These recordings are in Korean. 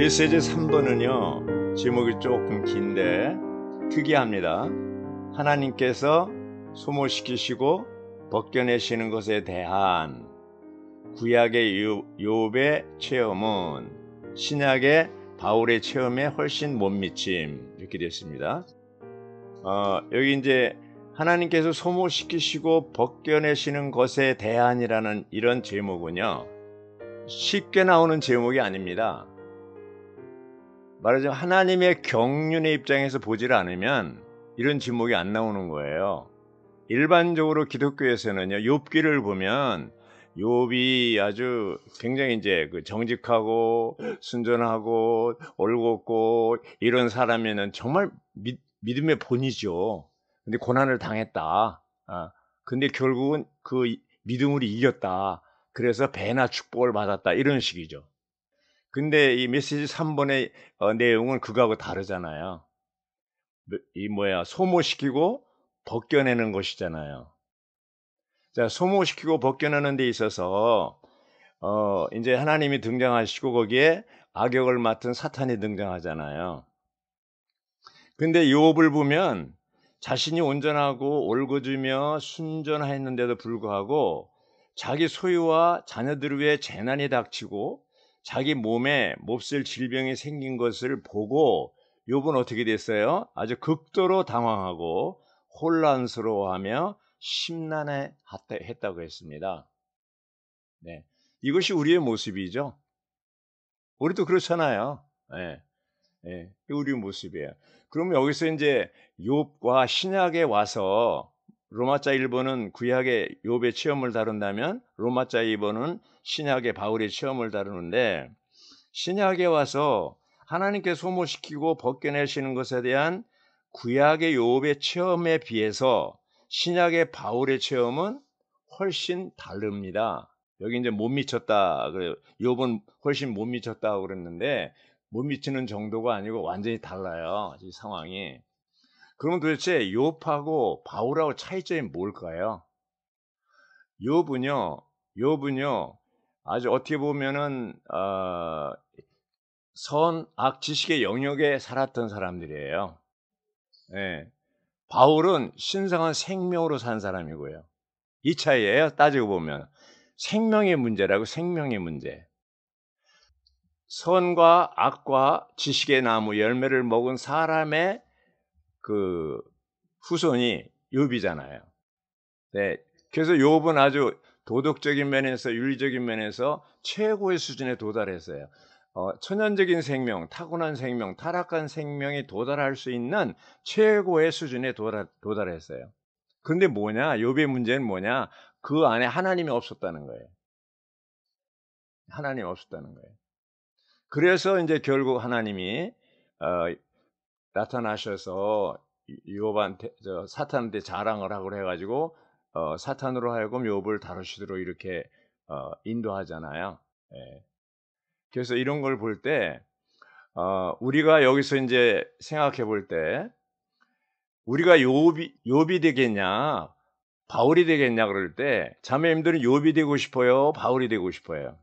메시지 3번은요, 제목이 조금 긴데, 특이합니다. 하나님께서 소모시키시고 벗겨내시는 것에 대한 구약의 요배 체험은 신약의 바울의 체험에 훨씬 못 미침 이렇게 됐습니다. 어, 여기 이제 하나님께서 소모시키시고 벗겨내시는 것에 대한이라는 이런 제목은요 쉽게 나오는 제목이 아닙니다. 말하자면 하나님의 경륜의 입장에서 보질 않으면 이런 지목이 안 나오는 거예요. 일반적으로 기독교에서는요. 욥기를 보면 욥이 아주 굉장히 이제 그 정직하고 순전하고 올곧고 이런 사람에는 정말 믿, 믿음의 본이죠. 근데 고난을 당했다. 아, 근데 결국은 그 믿음으로 이겼다. 그래서 배나 축복을 받았다. 이런 식이죠. 근데 이 메시지 3번의 어, 내용은 그거하고 다르잖아요. 뭐, 이 뭐야 소모시키고 벗겨내는 것이잖아요. 자 소모시키고 벗겨내는 데 있어서 어, 이제 하나님이 등장하시고 거기에 악역을 맡은 사탄이 등장하잖아요. 근데 요업을 보면 자신이 온전하고 올고주며 순전하였는데도 불구하고 자기 소유와 자녀들 위해 재난이 닥치고 자기 몸에 몹쓸 질병이 생긴 것을 보고 욥은 어떻게 됐어요? 아주 극도로 당황하고 혼란스러워하며 심란해 했다고 했습니다. 네. 이것이 우리의 모습이죠. 우리도 그렇잖아요. 네. 네. 우리 모습이에요. 그럼 여기서 이제 욥과 신약에 와서 로마자 1번은 구약의 욥의 체험을 다룬다면 로마자 2번은 신약의 바울의 체험을 다루는데 신약에 와서 하나님께 소모시키고 벗겨내시는 것에 대한 구약의 욥의 체험에 비해서 신약의 바울의 체험은 훨씬 다릅니다. 여기 이제 못 미쳤다. 욥은 그 훨씬 못 미쳤다고 그랬는데 못 미치는 정도가 아니고 완전히 달라요. 이 상황이. 그러면 도대체 요업하고 바울하고 차이점이 뭘까요? 요업은요, 요업은요, 아주 어떻게 보면은 어, 선악 지식의 영역에 살았던 사람들이에요. 예. 바울은 신성한 생명으로 산 사람이고요. 이 차이예요. 따지고 보면 생명의 문제라고 생명의 문제. 선과 악과 지식의 나무 열매를 먹은 사람의 그 후손이 욥이잖아요. 네. 그래서 욥은 아주 도덕적인 면에서 윤리적인 면에서 최고의 수준에 도달했어요. 어, 천연적인 생명, 타고난 생명, 타락한 생명이 도달할 수 있는 최고의 수준에 도달, 도달했어요. 근데 뭐냐? 욥의 문제는 뭐냐? 그 안에 하나님이 없었다는 거예요. 하나님 이 없었다는 거예요. 그래서 이제 결국 하나님이 어, 나타나셔서 요한테 저 사탄한테 자랑을 하고 해가지고 어, 사탄으로 하여금 욥을 다루시도록 이렇게 어, 인도하잖아요. 예. 그래서 이런 걸 볼때 어, 우리가 여기서 이제 생각해 볼 때 우리가 욥이 욥이 되겠냐 바울이 되겠냐 그럴 때 자매님들은 욥이 되고 싶어요, 바울이 되고 싶어요.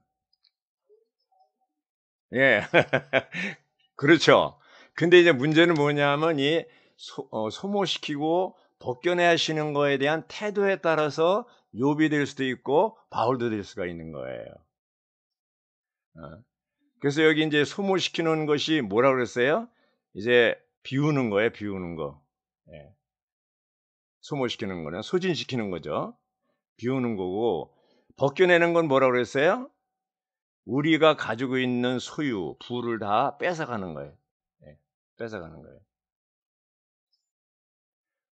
예, 그렇죠. 근데 이제 문제는 뭐냐면 이 소, 어, 모시키고 벗겨내시는 거에 대한 태도에 따라서 요비 될 수도 있고 바울도 될 수가 있는 거예요. 어. 그래서 여기 이제 소모시키는 것이 뭐라 고 그랬어요? 이제 비우는 거예요, 비우는 거. 예. 소모시키는 거는 소진시키는 거죠. 비우는 거고 벗겨내는 건 뭐라 고 그랬어요? 우리가 가지고 있는 소유, 부를 다 뺏어가는 거예요. 뺏어가는 거예요.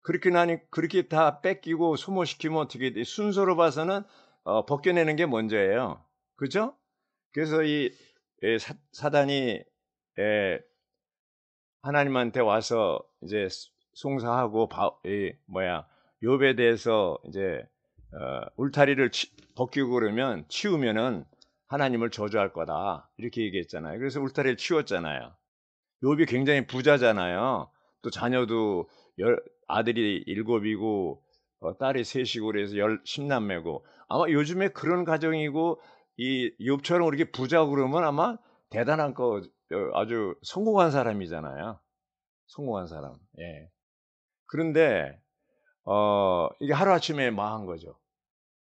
그렇게 나니 그렇게 다 뺏기고 소모시키면 어떻게 돼? 순서로 봐서는 어, 벗겨내는 게 먼저예요. 그죠? 그래서 이 에, 예, 사, 단이 예, 하나님한테 와서 이제 송사하고 바, 이, 뭐야 욥에 대해서 이제 어, 울타리를 치, 벗기고 그러면 치우면은 하나님을 저주할 거다 이렇게 얘기했잖아요. 그래서 울타리를 치웠잖아요. 요업이 굉장히 부자잖아요. 또 자녀도 열, 아들이 일곱이고 어, 딸이 셋이고 그래서 열, 십남매고 아마 요즘에 그런 가정이고 이 욥처럼 이렇게 부자고 그러면 아마 대단한 거 어, 아주 성공한 사람이잖아요. 성공한 사람. 예. 그런데 어, 이게 하루아침에 망한 거죠.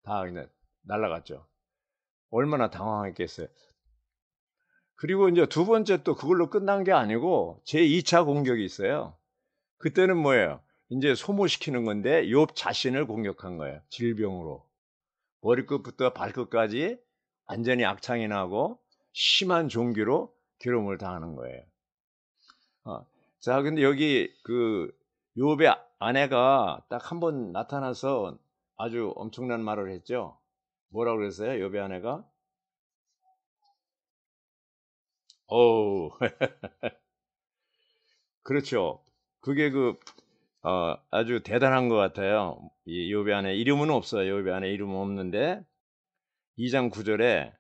다 그냥 날라갔죠. 얼마나 당황했겠어요. 그리고 이제 두 번째 또 그걸로 끝난 게 아니고 제 2차 공격이 있어요. 그때는 뭐예요? 이제 소모시키는 건데 욥 자신을 공격한 거예요. 질병으로. 머리끝부터 발끝까지 완전히 악창이 나고 심한 종기로 괴로움을 당하는 거예요. 아, 자, 근데 여기 그 욥의 아내가 딱 한 번 나타나서 아주 엄청난 말을 했죠. 뭐라고 그랬어요? 욥의 아내가 어 그렇죠. 그게 그 어, 아주 대단한 것 같아요. 이 요배 안에 이름은 없어요. 요배 안에 이름은 없는데 2장 9절에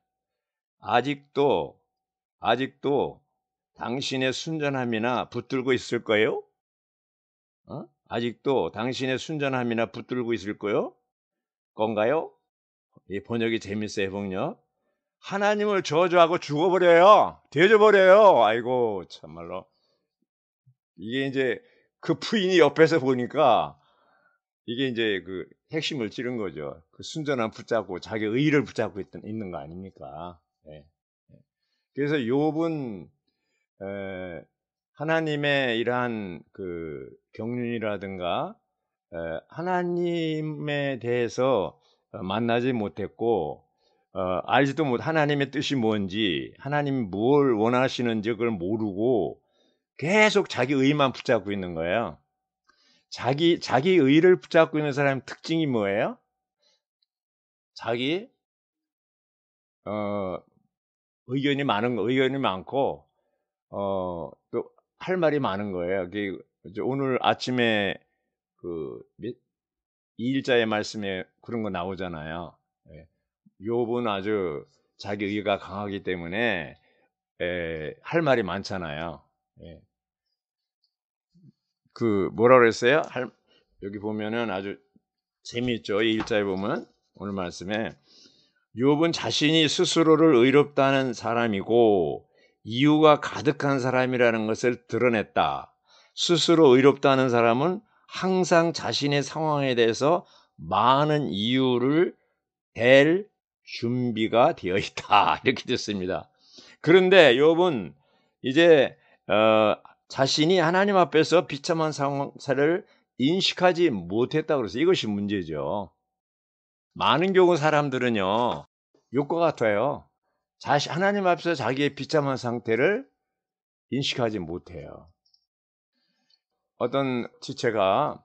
아직도 아직도 당신의 순전함이나 붙들고 있을 거예요? 어? 아직도 당신의 순전함이나 붙들고 있을 거요? 건가요? 이 번역이 재밌어요, 해 번역. 하나님을 저주하고 죽어버려요. 되져버려요. 아이고, 참말로. 이게 이제 그 부인이 옆에서 보니까 이게 이제 그 핵심을 찌른 거죠. 그 순전한 붙잡고 자기 의의를 붙잡고 있던, 있는 거 아닙니까? 네. 그래서 욥은 하나님의 이러한 그 경륜이라든가 에, 하나님에 대해서 만나지 못했고 어, 알지도 못 하나님의 뜻이 뭔지 하나님 뭘 원하시는지 그걸 모르고 계속 자기 의만 붙잡고 있는 거예요. 자기 자기 의를 붙잡고 있는 사람 특징이 뭐예요? 자기 어, 의견이 많은 거, 의견이 많고 어, 또할 말이 많은 거예요. 오늘 아침에 그이 일자의 말씀에 그런 거 나오잖아요. 욥은 아주 자기 의가 강하기 때문에 에, 할 말이 많잖아요. 예. 그 뭐라 그랬어요? 할, 여기 보면은 아주 재미있죠. 이 일자에 보면 오늘 말씀에 욥은 자신이 스스로를 의롭다는 사람이고 이유가 가득한 사람이라는 것을 드러냈다. 스스로 의롭다는 사람은 항상 자신의 상황에 대해서 많은 이유를 댈 준비가 되어 있다. 이렇게 됐습니다. 그런데 욥분 이제 어, 자신이 하나님 앞에서 비참한 상황사를 인식하지 못했다 고해서 이것이 문제죠. 많은 경우 사람들은요. 욕과 같아요. 자신 하나님 앞에서 자기의 비참한 상태를 인식하지 못해요. 어떤 지체가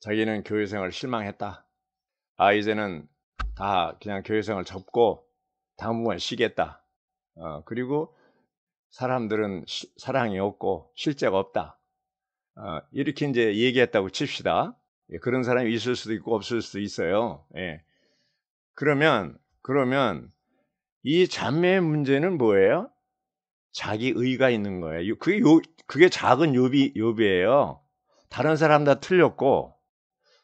자기는 교회 생활 실망했다. 아 이제는 다 그냥 교회생활 접고 당분간 쉬겠다. 어, 그리고 사람들은 시, 사랑이 없고 실제가 없다. 어, 이렇게 이제 얘기했다고 칩시다. 예, 그런 사람이 있을 수도 있고 없을 수도 있어요. 예. 그러면 그러면 이 자매의 문제는 뭐예요? 자기 의가 있는 거예요. 그게 요, 그게 작은 요비 요비예요. 다른 사람 다 틀렸고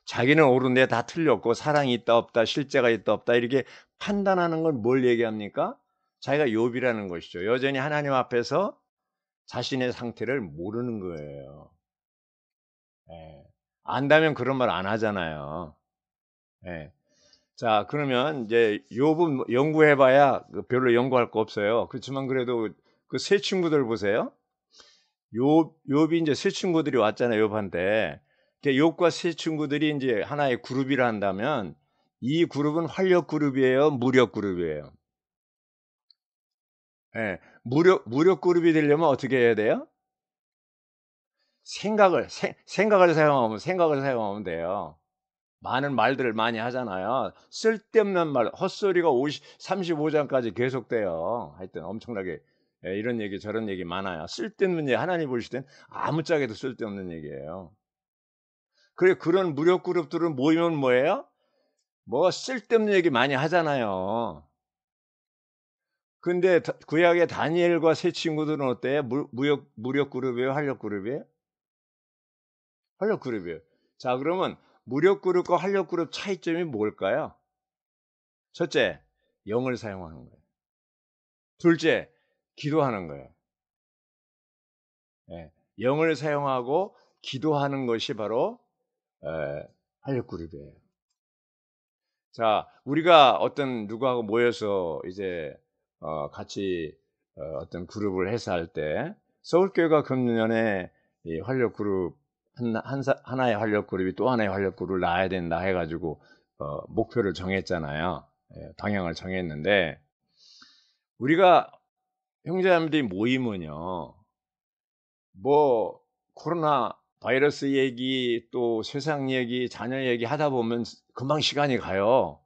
자기는 옳은 데다 틀렸고 사랑이 있다 없다 실제가 있다 없다 이렇게 판단하는 걸 뭘 얘기합니까? 자기가 욥이라는 것이죠. 여전히 하나님 앞에서 자신의 상태를 모르는 거예요. 예. 안다면 그런 말 안 하잖아요. 예. 자, 그러면 이제 욥은 연구해봐야 그 별로 연구할 거 없어요. 그렇지만 그래도 그 세 친구들 보세요. 욥 욥이 이제 세 친구들이 왔잖아요. 욥한테 욕과세 친구들이 이제 하나의 그룹이라 한다면 이 그룹은 활력 그룹이에요, 무력 그룹이에요. 예, 무력 무력 그룹이 되려면 어떻게 해야 돼요? 생각을 세, 생각을 사용하면 생각을 사용하면 돼요. 많은 말들을 많이 하잖아요. 쓸데없는 말, 헛소리가 50, 35장까지 계속돼요. 하여튼 엄청나게 예, 이런 얘기 저런 얘기 많아요. 쓸데없는 얘기 하나님 보실 땐 아무짝에도 쓸데없는 얘기예요. 그래 그런 무력 그룹들은 모이면 뭐예요? 뭐 쓸데없는 얘기 많이 하잖아요. 근데 구약의 다니엘과 세 친구들은 어때요? 무, 무역 무력 그룹이에요, 활력 그룹이에요? 활력 그룹이에요. 자, 그러면 무력 그룹과 활력 그룹 차이점이 뭘까요? 첫째, 영을 사용하는 거예요. 둘째, 기도하는 거예요. 예, 영을 사용하고 기도하는 것이 바로 활력그룹이에요. 예, 자, 우리가 어떤 누구하고 모여서 이제 어, 같이 어, 떤 그룹을 해서 할 때 서울교회가 금년에 이 활력 그룹 한, 한 하나의 활력 그룹이 또 하나의 활력 그룹을 낳아야 된다 해가지고 어, 목표를 정했잖아요. 예, 방향을 정했는데 우리가 형제자매들이 모임은요, 뭐 코로나 바이러스 얘기 또 세상 얘기 자녀 얘기 하다 보면 금방 시간이 가요.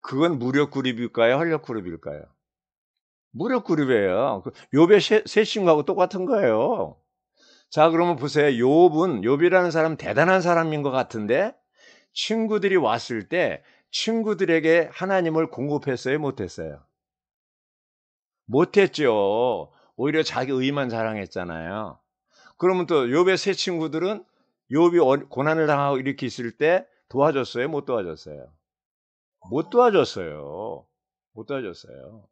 그건 무력 그룹일까요? 활력 그룹일까요? 무력 그룹이에요. 그 요배 셋신과고 똑같은 거예요. 자, 그러면 보세요. 요분, 요비라는 사람 대단한 사람인 것 같은데 친구들이 왔을 때 친구들에게 하나님을 공급했어요? 못했어요? 못했죠. 오히려 자기 의 의만 자랑했잖아요. 그러면 또 욥의 세 친구들은 욥이 고난을 당하고 이렇게 있을 때 도와줬어요? 못 도와줬어요? 못 도와줬어요. 못 도와줬어요.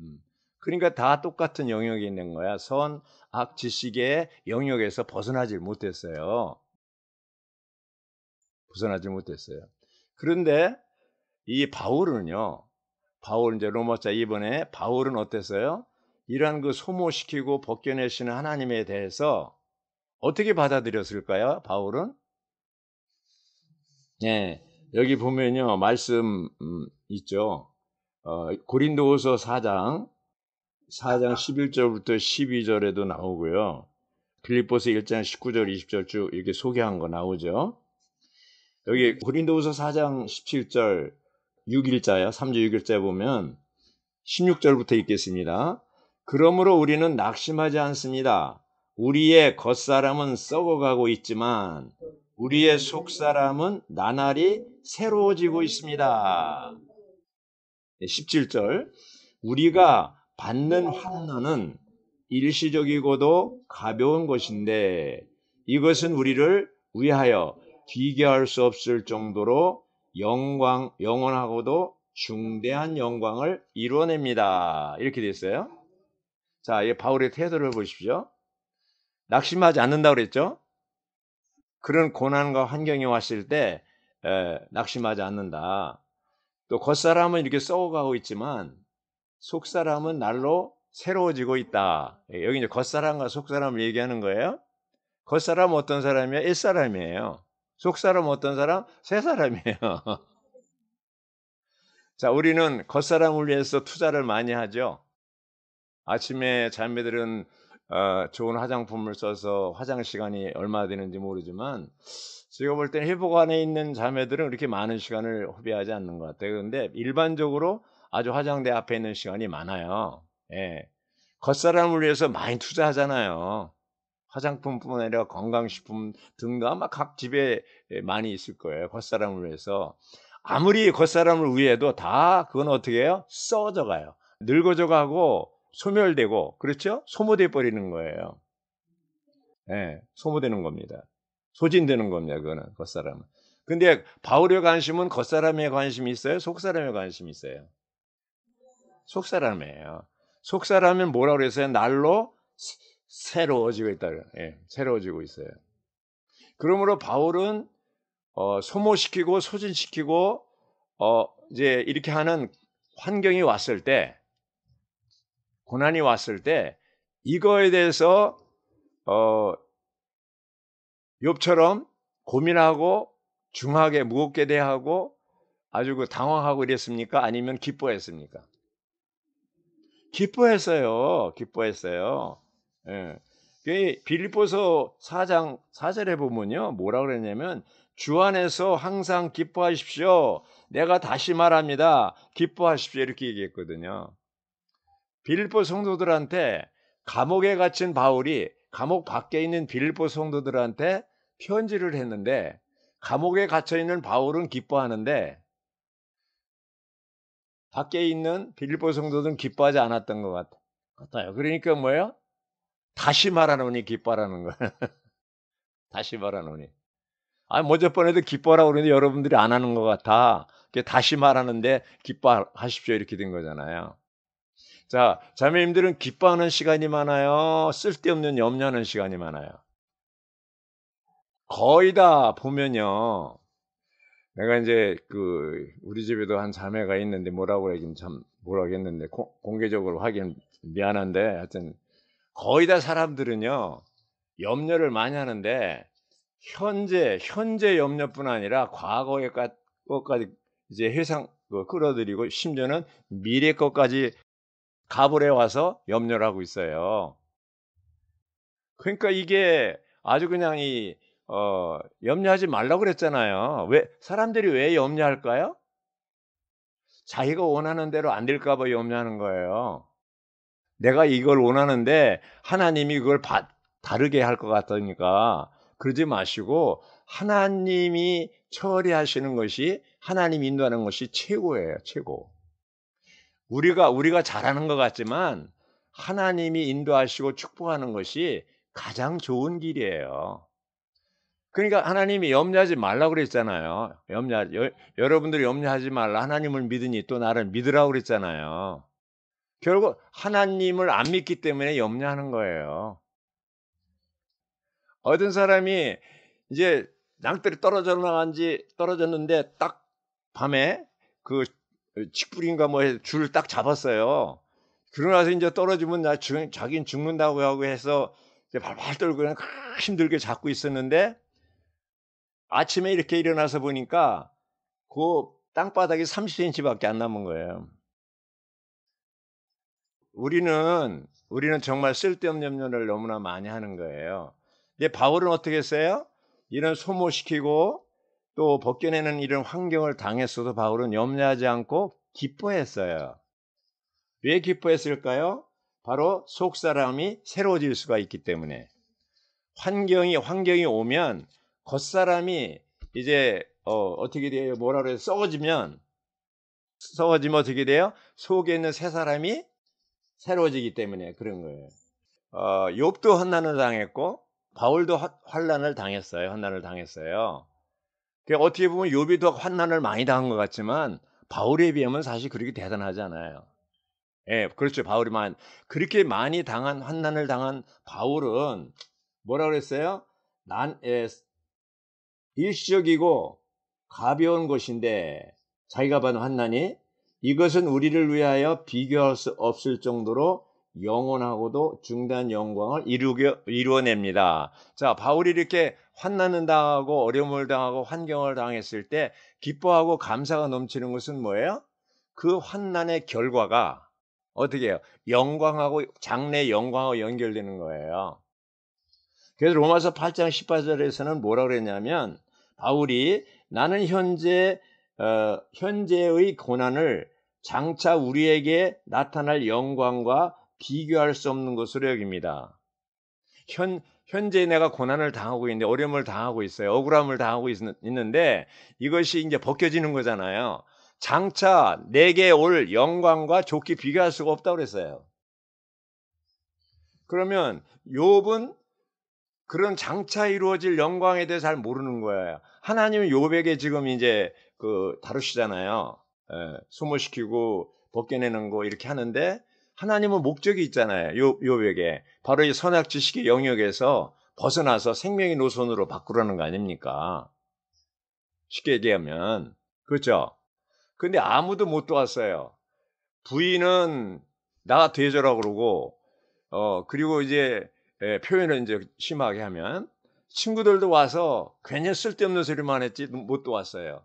음. 그러니까 다 똑같은 영역에 있는 거야. 선, 악, 지식의 영역에서 벗어나질 못했어요. 벗어나질 못했어요. 그런데 이 바울은요. 바울 이제 로마자 이번에 바울은 어땠어요? 이러한 그 소모시키고 벗겨내시는 하나님에 대해서 어떻게 받아들였을까요? 바울은? 네, 여기 보면요. 말씀 음, 있죠. 어, 고린도후서 4장 4장 11절부터 12절에도 나오고요. 빌립보서 1장 19절, 20절 쭉 이렇게 소개한 거 나오죠. 여기 고린도후서 4장 17절 6일자요. 3주 6일자 에 보면 16절부터 읽겠습니다. 그러므로 우리는 낙심하지 않습니다. 우리의 겉사람은 썩어가고 있지만 우리의 속사람은 나날이 새로워지고 있습니다. 17절 우리가 받는 환난은 일시적이고도 가벼운 것인데 이것은 우리를 위하여 비교할 수 없을 정도로 영광 영원하고도 중대한 영광을 이루어냅니다. 이렇게 됐어요. 자, 이 바울의 태도를 보십시오. 낙심하지 않는다 그랬죠? 그런 고난과 환경이 왔을 때 에, 낙심하지 않는다. 또 겉사람은 이렇게 썩어가고 있지만 속사람은 날로 새로워지고 있다. 예, 여기 이제 겉사람과 속사람을 얘기하는 거예요. 겉사람 어떤 사람이야? 일사람이에요. 속사람 어떤 사람? 새사람이에요. 자, 우리는 겉사람을 위해서 투자를 많이 하죠. 아침에 자매들은 어, 좋은 화장품을 써서 화장 시간이 얼마나 되는지 모르지만 제가 볼 때는 회복안에 있는 자매들은 그렇게 많은 시간을 허비하지 않는 것 같아요. 그런데 일반적으로 아주 화장대 앞에 있는 시간이 많아요. 예. 겉사람을 위해서 많이 투자하잖아요. 화장품뿐만 아니라 건강식품 등도 아마 각 집에 예, 많이 있을 거예요. 겉사람을 위해서. 아무리 겉사람을 위해도 다 그건 어떻게 해요? 써져가요. 늙어져가고 소멸되고 그렇죠? 소모돼 버리는 거예요. 예, 네, 소모되는 겁니다. 소진되는 겁니다. 그거는 겉사람은. 근데 바울의 관심은 겉사람의 관심이 있어요? 속사람의 관심이 있어요? 속사람이에요. 속사람은 뭐라고 그랬어요? 날로 새로워지고 있다. 예, 새로워지고 있어요. 그러므로 바울은 어, 소모시키고 소진시키고 어, 이제 이렇게 하는 환경이 왔을 때 고난이 왔을 때 이거에 대해서 어 욥처럼 고민하고 중하게 무겁게 대하고 아주 그 당황하고 이랬습니까? 아니면 기뻐했습니까? 기뻐했어요. 기뻐했어요. 예. 그 빌리포서 4장 4절에 보면요. 뭐라 그랬냐면 주 안에서 항상 기뻐하십시오. 내가 다시 말합니다. 기뻐하십시오. 이렇게 얘기했거든요. 빌보 성도들한테 감옥에 갇힌 바울이 감옥 밖에 있는 빌보 성도들한테 편지를 했는데 감옥에 갇혀 있는 바울은 기뻐하는데 밖에 있는 빌보 성도들은 기뻐하지 않았던 것 같아. 같아요. 그러니까 뭐예요? 다시 말하노니 기뻐라는 거예요. 다시 말하노니. 아, 모저번에도 뭐 기뻐라고 그러는데 여러분들이 안 하는 것 같아. 다시 말하는데 기뻐하십시오. 이렇게 된 거잖아요. 자, 자매님들은 기뻐하는 시간이 많아요? 쓸데없는 염려하는 시간이 많아요? 거의 다 보면요. 내가 이제 그 우리 집에도 한 자매가 있는데 뭐라고 하긴 참 뭐라겠는데 공개적으로 하긴 미안한데 하여튼 거의 다 사람들은요 염려를 많이 하는데 현재 현재 염려뿐 아니라 과거의 것까지 이제 회상 그, 끌어들이고 심지어는 미래 것까지 가불에 와서 염려를 하고 있어요. 그러니까 이게 아주 그냥 이 어, 염려하지 말라고 그랬잖아요. 왜 사람들이 왜 염려할까요? 자기가 원하는 대로 안 될까 봐 염려하는 거예요. 내가 이걸 원하는데 하나님이 그걸 바, 다르게 할 것 같으니까 그러지 마시고 하나님이 처리하시는 것이 하나님 인도하는 것이 최고예요. 최고. 우리가 우리가 잘하는 것 같지만 하나님이 인도하시고 축복하는 것이 가장 좋은 길이에요. 그러니까 하나님이 염려하지 말라 고 그랬잖아요. 염려 여, 여러분들이 염려하지 말라. 하나님을 믿으니 또 나를 믿으라고 그랬잖아요. 결국 하나님을 안 믿기 때문에 염려하는 거예요. 어떤 사람이 이제 양떼이 떨어져 나간 지 떨어졌는데 딱 밤에 그 직불인가 뭐 줄을 딱 잡았어요. 그러나서 이제 떨어지면 나 죽, 자긴 죽는다고 하고 해서 이제 발발 떨고 그냥 힘들게 잡고 있었는데 아침에 이렇게 일어나서 보니까 그 땅바닥이 30cm밖에 안 남은 거예요. 우리는 우리는 정말 쓸데없는 염려를 너무나 많이 하는 거예요. 근데 바울은 어떻게 했어요? 이런 소모시키고 또 벗겨내는 이런 환경을 당했어도 바울은 염려하지 않고 기뻐했어요. 왜 기뻐했을까요? 바로 속 사람이 새로워질 수가 있기 때문에 환경이 환경이 오면 겉 사람이 이제 어, 떻게 돼요? 뭐라 그래요? 썩어지면 썩어지면 어떻게 돼요? 속에 있는 새 사람이 새로워지기 때문에 그런 거예요. 어, 욥도 환난을 당했고 바울도 환란을 당했어요. 환난을 당했어요. 그러 그러니까 어떻게 보면 요비 더 환난을 많이 당한 것 같지만 바울에 비하면 사실 그렇게 대단하잖아요 예, 그렇죠. 바울이만 그렇게 많이 당한 환난을 당한 바울은 뭐라 그랬어요? 난 예, 일시적이고 가벼운 것인데 자기가 받은 환난이 이것은 우리를 위하여 비교할 수 없을 정도로 영원하고도 중단 영광을 이루겨, 이루어냅니다. 자, 바울이 이렇게 환난을 당하고 어려움을 당하고 환경을 당했을 때 기뻐하고 감사가 넘치는 것은 뭐예요? 그 환난의 결과가 어떻게 해요? 영광하고 장래 영광하고 연결되는 거예요. 그래서 로마서 8장 18절에서는 뭐라고 그랬냐면 바울이 나는 현재 어, 현재의 고난을 장차 우리에게 나타날 영광과 비교할 수 없는 것으로 여깁니다. 현, 현재 내가 고난을 당하고 있는데 어려움을 당하고 있어요. 억울함을 당하고 있, 있는데 이것이 이제 벗겨지는 거잖아요. 장차 내게 올 영광과 좋게 비교할 수가 없다고 그랬어요. 그러면 욥은 그런 장차 이루어질 영광에 대해 잘 모르는 거예요. 하나님은 욥에게 지금 이제 그 다루시잖아요. 예, 소모시키고 벗겨내는 거 이렇게 하는데 하나님은 목적이 있잖아요. 요, 요에게. 바로 이 선악 지식의 영역에서 벗어나서 생명의 노선으로 바꾸라는 거 아닙니까? 쉽게 얘기하면. 그렇죠? 근데 아무도 못 도왔어요. 부인은 나 되져라 그러고, 어, 그리고 이제, 예, 표현을 이제 심하게 하면, 친구들도 와서 괜히 쓸데없는 소리만 했지 못 도왔어요.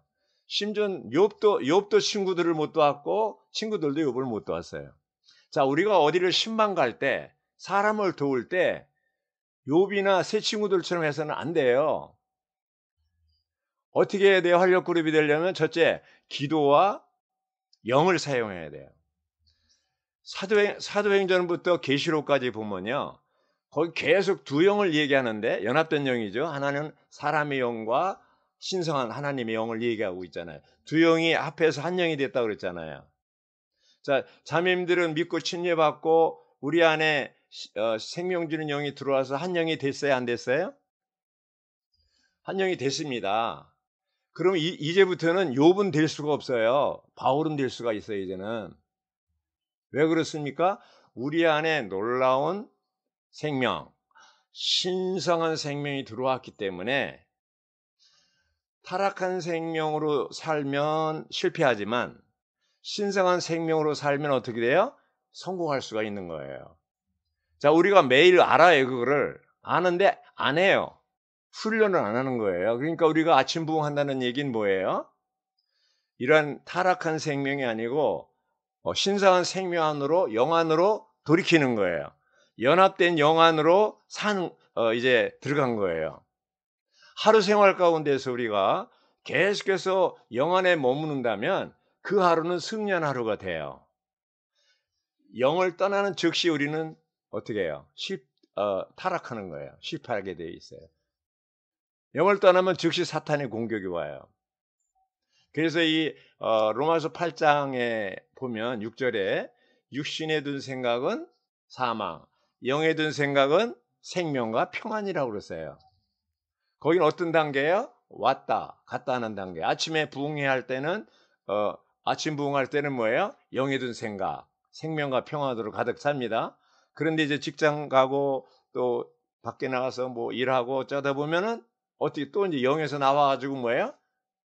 심지어 욥도 욥도 친구들을 못 도왔고 친구들도 욥을 못 도왔어요. 자, 우리가 어디를 신방 갈 때, 사람을 도울 때, 요비나 새 친구들처럼 해서는 안 돼요. 어떻게 내 활력 그룹이 되려면 첫째 기도와 영을 사용해야 돼요. 사도행, 사도행전부터 계시록까지 보면요. 거기 계속 두 영을 얘기하는데 연합된 영이죠. 하나는 사람의 영과 신성한 하나님의 영을 얘기하고 있잖아요. 두 영이 합해서 한 영이 됐다고 그랬잖아요. 자, 자매님들은 믿고 침례받고 우리 안에 어, 생명 주는 영이 들어와서 한 영이 됐어요, 안 됐어요? 한 영이 됐습니다. 그럼 이, 제부터는 욥은 될 수가 없어요. 바울은 될 수가 있어요, 이제는. 왜 그렇습니까? 우리 안에 놀라운 생명, 신성한 생명이 들어왔기 때문에 타락한 생명으로 살면 실패하지만 신성한 생명으로 살면 어떻게 돼요? 성공할 수가 있는 거예요. 자, 우리가 매일 알아요, 그거를. 아는데 안 해요. 훈련을 안 하는 거예요. 그러니까 우리가 아침 부흥한다는 얘기는 뭐예요? 이러한 타락한 생명이 아니고 어, 신성한 생명 안으로 영안으로 돌이키는 거예요. 연합된 영안으로 산 어, 이제 들어간 거예요. 하루 생활 가운데서 우리가 계속해서 영안에 머무는다면 그 하루는 승리한 하루가 돼요. 영을 떠나는 즉시 우리는 어떻게 해요? 실, 어, 타락하는 거예요. 실패하게 되어 있어요. 영을 떠나면 즉시 사탄의 공격이 와요. 그래서 이 어, 로마서 8장에 보면 6절에 육신에 든 생각은 사망, 영에 든 생각은 생명과 평안이라고 그러세요. 거긴 어떤 단계예요? 왔다 갔다 하는 단계. 아침에 부흥회 할 때는 어, 아침 부흥할 때는 뭐예요? 영에 든 생각, 생명과 평화도로 가득 찹니다. 그런데 이제 직장 가고 또 밖에 나가서 뭐 일하고 짜다 보면은 어떻게 또 이제 영에서 나와가지고 뭐예요?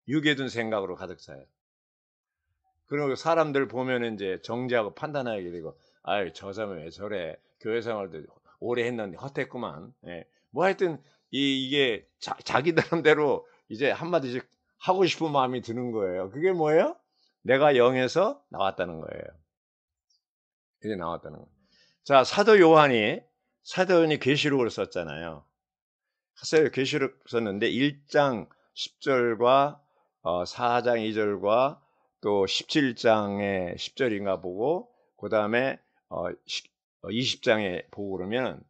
육에 든 생각으로 가득 차요. 그리고 사람들 보면 이제 정지하고 판단하게 되고, 아유, 저사람왜 저래? 교회 생활도 오래 했는데 헛했구만. 예. 뭐 하여튼, 이, 게 자, 기 나름대로 이제 한마디씩 하고 싶은 마음이 드는 거예요. 그게 뭐예요? 내가 영에서 나왔다는 거예요. 이게 나왔다는 거예요. 자, 사도 요한이 사도 요한이 계시록을 썼잖아요. 하세요 계시록 썼는데 1장 10절과 어, 4장 2절과 또 17장의 10절인가 보고 그 다음에 어, 20장에 어, 보고 그러면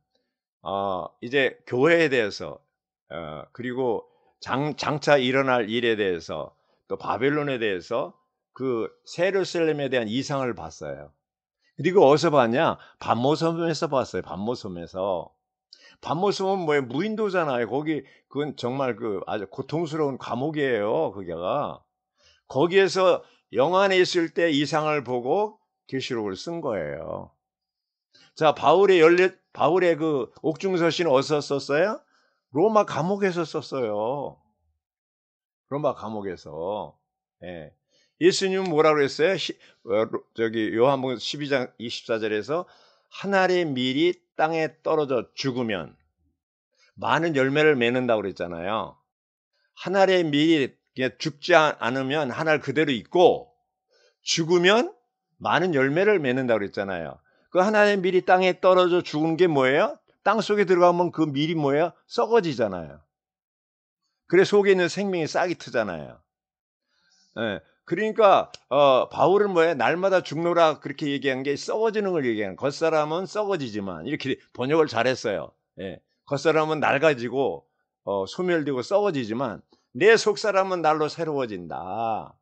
어, 이제 교회에 대해서 어, 그리고 장, 장차 일어날 일에 대해서 또 바벨론에 대해서 그 세르셀렘에 대한 이상을 봤어요. 그리고 어디서 봤냐? 반모섬에서 봤어요. 반모섬에서. 반모섬은 뭐예요? 무인도잖아요. 거기 그건 정말 그 아주 고통스러운 감옥이에요. 그게가. 거기에서 영안에 있을 때 이상을 보고 계시록을 쓴 거예요. 자, 바울의 열 바울의 그 옥중서신 어디서 썼어요? 로마 감옥에서 썼어요. 로마 감옥에서. 예. 예수님은 뭐라 그랬어요? 어, 저기 요한복음 12장 24절에서 하나의 미리 땅에 떨어져 죽으면 많은 열매를 맺는다고 그랬잖아요. 하나의 미리 죽지 않으면 하나를 그대로 있고 죽으면 많은 열매를 맺는다고 그랬잖아요. 그 하나의 미리 땅에 떨어져 죽은 게 뭐예요? 땅 속에 들어가면 그 밀이 뭐예요? 썩어지잖아요. 그래 속에 있는 생명이 싹이 트잖아요. 예. 그러니까 어, 바울은 뭐예 날마다 죽노라 그렇게 얘기한 게 썩어지는 걸 얘기하는 겉사람은 썩어지지만 이렇게 번역을 잘했어요. 예. 겉사람은 낡아지고 어, 소멸되고 썩어지지만 내 속사람은 날로 새로워진다.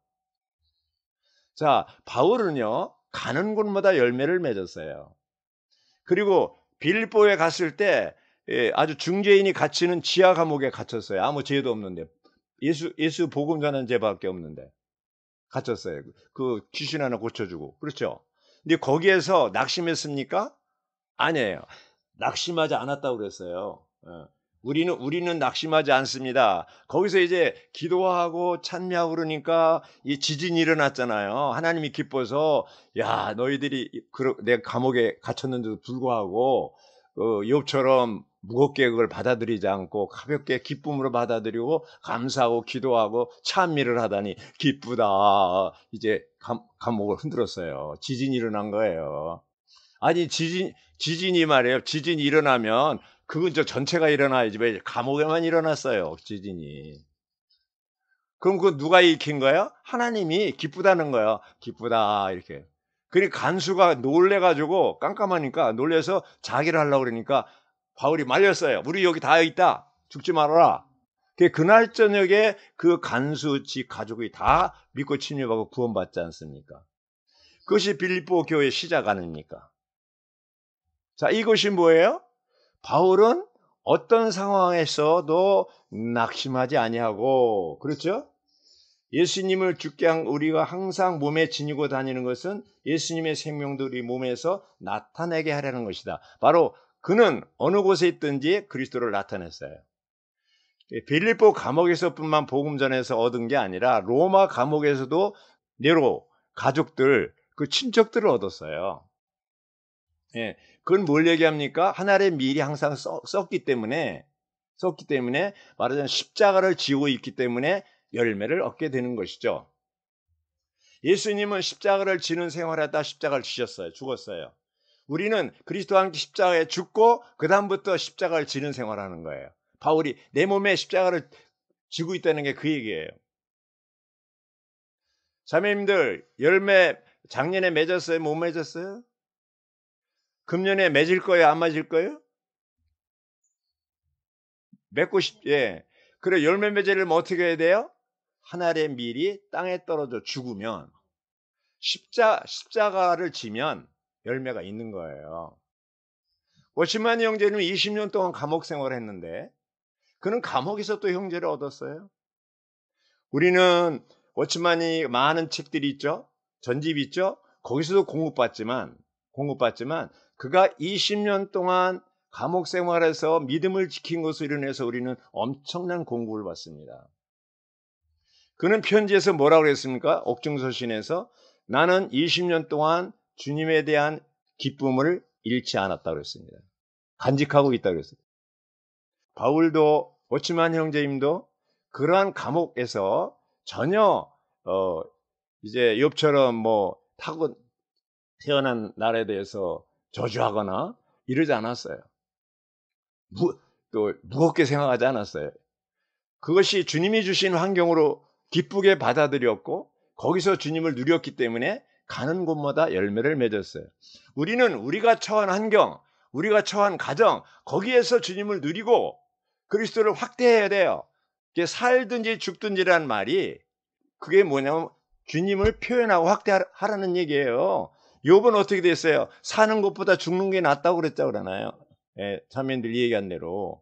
자, 바울은요. 가는 곳마다 열매를 맺었어요. 그리고 빌보에 갔을 때 예, 아주 중죄인이 갇히는 지하 감옥에 갇혔어요. 아무 죄도 없는데 예수 예수 복음 전한 죄밖에 없는데 갇혔어요. 그, 그 귀신 하나 고쳐주고. 그렇죠? 근데 거기에서 낙심했습니까? 아니에요. 낙심하지 않았다고 그랬어요. 예. 우리는 우리는 낙심하지 않습니다. 거기서 이제 기도하고 찬미하고 그러니까 이 지진이 일어났잖아요. 하나님이 기뻐서 야 너희들이 내 감옥에 갇혔는데도 불구하고 그 욥처럼 무겁게 그걸 받아들이지 않고 가볍게 기쁨으로 받아들이고 감사하고 기도하고 찬미를 하다니 기쁘다. 이제 감, 감옥을 흔들었어요. 지진이 일어난 거예요. 아니 지진 지진이 말이에요. 지진이 일어나면 그건 저 전체가 일어나야지 왜 감옥에만 일어났어요. 지진이. 그럼 그 누가 익힌 거예요? 하나님이 기쁘다는 거예요. 기쁘다 이렇게. 그리고 그러니까 간수가 놀래가지고 깜깜하니까 놀래서 자기를 하려고 그러니까 바울이 말렸어요. 우리 여기 다 있다. 죽지 말아라. 그날 저녁에 그 간수치 가족이 다 믿고 침입하고 구원받지 않습니까? 그것이 빌립보 교회 시작 아닙니까? 자, 이것이 뭐예요? 바울은 어떤 상황에서도 낙심하지 아니하고 그렇죠? 예수님을 죽게 한 우리가 항상 몸에 지니고 다니는 것은 예수님의 생명들이 몸에서 나타내게 하려는 것이다. 바로 그는 어느 곳에 있든지 그리스도를 나타냈어요. 빌립보 감옥에서뿐만 복음 전에서 얻은 게 아니라 로마 감옥에서도 네로 가족들 그 친척들을 얻었어요. 예, 그건 뭘 얘기합니까? 하나의 미리 항상 썼, 기 때문에 썼기 때문에 말하자면 십자가를 지고 있기 때문에 열매를 얻게 되는 것이죠. 예수님은 십자가를 지는 생활하다 십자가를 지셨어요. 죽었어요. 우리는 그리스도 함께 십자가에 죽고 그다음부터 십자가를 지는 생활하는 거예요. 바울이 내 몸에 십자가를 지고 있다는 게 그 얘기예요. 자매님들 열매 작년에 맺었어요? 못 맺었어요? 금년에 맺을 거예요? 안맺을 거예요? 맺고 싶, 예. 그래, 열매 매으려면 어떻게 해야 돼요? 하늘의 미리 땅에 떨어져 죽으면, 십자, 십자가를 지면, 열매가 있는 거예요. 오시만 형제는 20년 동안 감옥 생활을 했는데 그는 감옥에서 또 형제를 얻었어요. 우리는 오치만이 뭐 많은 책들이 있죠. 전집이 있죠. 거기서도 공급받지만 공급받지만 그가 20년 동안 감옥 생활에서 믿음을 지킨 것으로 인해서 우리는 엄청난 공급을 받습니다. 그는 편지에서 뭐라고 그랬습니까? 옥중서신에서 나는 20년 동안 주님에 대한 기쁨을 잃지 않았다 고했습니다 간직하고 있다 고 했습니다. 바울도 오치만 형제님도 그러한 감옥에서 전혀 어 이제 옆처럼 뭐 타고 태어난 날에 대해서 저주하거나 이러지 않았어요. 무, 또 무겁게 생각하지 않았어요. 그것이 주님이 주신 환경으로 기쁘게 받아들였고 거기서 주님을 누렸기 때문에 가는 곳마다 열매를 맺었어요. 우리는 우리가 처한 환경, 우리가 처한 가정, 거기에서 주님을 누리고 그리스도를 확대해야 돼요. 이게 살든지 죽든지란 말이 그게 뭐냐면 주님을 표현하고 확대하라는 얘기예요. 요번 어떻게 됐어요? 사는 것보다 죽는 게 낫다고 그랬다고 그러나요? 예, 자매들 얘기한 대로.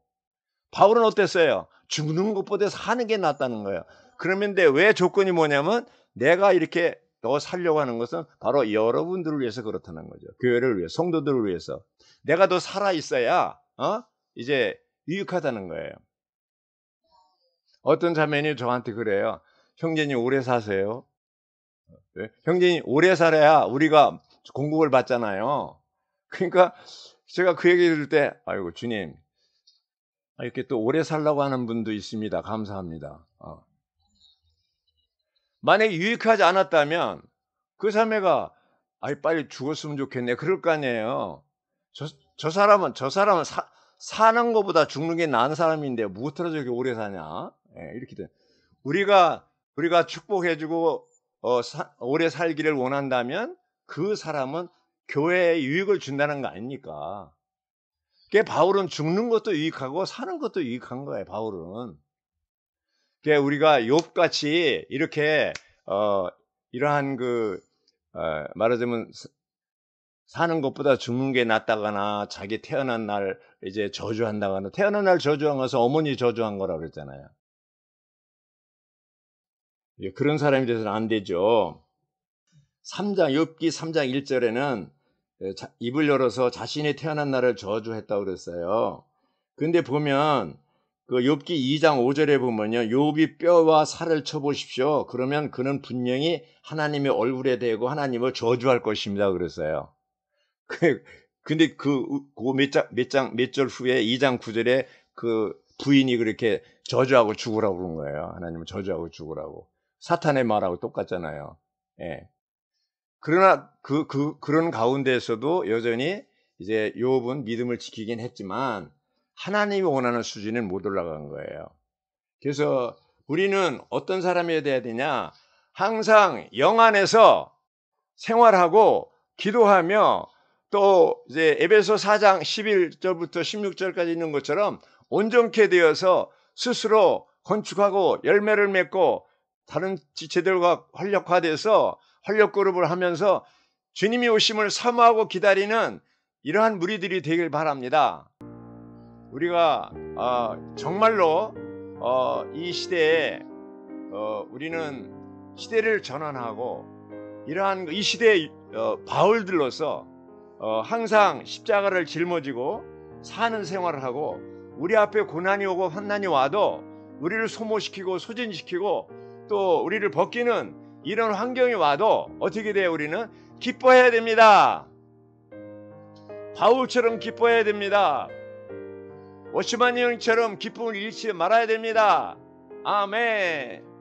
바울은 어땠어요? 죽는 것보다 사는 게 낫다는 거예요. 그러면 왜 조건이 뭐냐면 내가 이렇게 또 살려고 하는 것은 바로 여러분들을 위해서 그렇다는 거죠. 교회를 위해, 성도들을 위해서. 내가 더 살아있어야, 어? 이제 유익하다는 거예요. 어떤 자매님 저한테 그래요. 형제님 오래 사세요. 네? 형제님 오래 살아야 우리가 공급을 받잖아요. 그러니까 제가 그 얘기 들을 때, 아이고, 주님, 아, 이렇게 또 오래 살라고 하는 분도 있습니다. 감사합니다. 어. 만약에 유익하지 않았다면 그 자매가 아이 빨리 죽었으면 좋겠네 그럴 거 아니에요. 저, 저 사람은 저 사람은 사, 사는 것보다 죽는 게 나은 사람인데 무엇으로 뭐 저렇게 오래 사냐? 예, 이렇게 돼. 우리가 우리가 축복해주고 어, 사, 오래 살기를 원한다면 그 사람은 교회에 유익을 준다는 거 아닙니까? 그 바울은 죽는 것도 유익하고 사는 것도 유익한 거예요. 바울은 그러니까 우리가 욕같이 이렇게 어, 이러한 그 어, 말하자면 사는 것보다 죽는 게 낫다거나 자기 태어난 날 이제 저주한다거나 태어난 날 저주한 것은 어머니 저주한 거라고 그랬잖아요. 그런 사람이 돼서는 안 되죠. 3장 엽기 3장 1절에는 입을 열어서 자신이 태어난 날을 저주했다고 그랬어요. 근데 보면 그 욥기 2장 5절에 보면요. 욥이 뼈와 살을 쳐 보십시오. 그러면 그는 분명히 하나님의 얼굴에 대고 하나님을 저주할 것입니다. 그랬어요. 그, 근데 그 몇 장몇장몇절 그 후에 2장 9절에 그 부인이 그렇게 저주하고 죽으라고 그런 거예요. 하나님을 저주하고 죽으라고. 사탄의 말하고 똑같잖아요. 예. 그러나 그, 그, 그런 가운데에서도 여전히 이제 욥은 믿음을 지키긴 했지만 하나님이 원하는 수준에 못 올라간 거예요. 그래서 우리는 어떤 사람이 돼야 되냐? 항상 영 안에서 생활하고 기도하며 또 이제 에베소 4장 11절부터 16절까지 있는 것처럼 온전케 되어서 스스로 건축하고 열매를 맺고 다른 지체들과 활력화돼서 활력그룹을 하면서 주님이 오심을 사모하고 기다리는 이러한 무리들이 되길 바랍니다. 우리가 어, 정말로 어, 이 시대에 어, 우리는 시대를 전환하고 이러한 이 시대의 어, 바울들로서 어, 항상 십자가를 짊어지고 사는 생활을 하고 우리 앞에 고난이 오고 환난이 와도 우리를 소모시키고 소진시키고 또 우리를 벗기는 이런 환경이 와도 어떻게 돼요? 우리는 기뻐해야 됩니다. 바울처럼 기뻐해야 됩니다. 오시만 형처럼 기쁨을 잃지 말아야 됩니다. 아멘.